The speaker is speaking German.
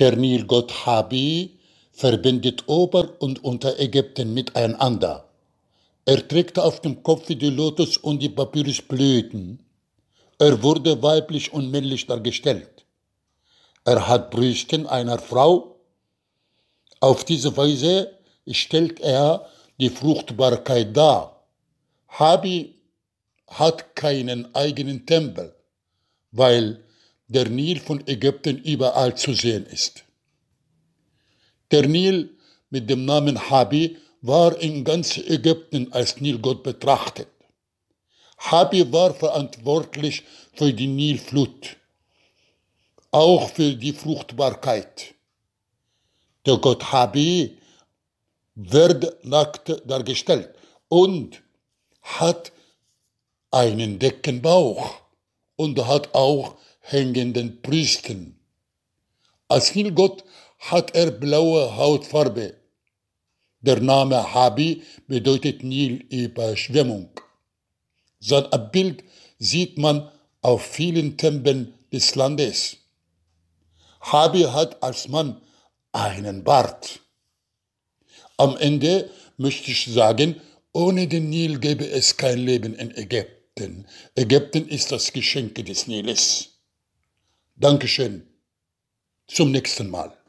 Der Nilgott Habi verbindet Ober- und Unterägypten miteinander. Er trägt auf dem Kopf die Lotus- und die Papyrusblüten. Er wurde weiblich und männlich dargestellt. Er hat Brüsten einer Frau. Auf diese Weise stellt er die Fruchtbarkeit dar. Habi hat keinen eigenen Tempel, weil der Nil von Ägypten überall zu sehen ist. Der Nil mit dem Namen Habi war in ganz Ägypten als Nilgott betrachtet. Habi war verantwortlich für die Nilflut, auch für die Fruchtbarkeit. Der Gott Habi wird nackt dargestellt und hat einen Deckenbauch und hat auch hängenden Priesten. Als Nilgott hat er blaue Hautfarbe. Der Name Habi bedeutet Nil Nilüberschwemmung. Sein Abbild sieht man auf vielen Tempeln des Landes. Habi hat als Mann einen Bart. Am Ende möchte ich sagen, ohne den Nil gäbe es kein Leben in Ägypten. Ägypten ist das Geschenk des Niles. Dankeschön. Zum nächsten Mal.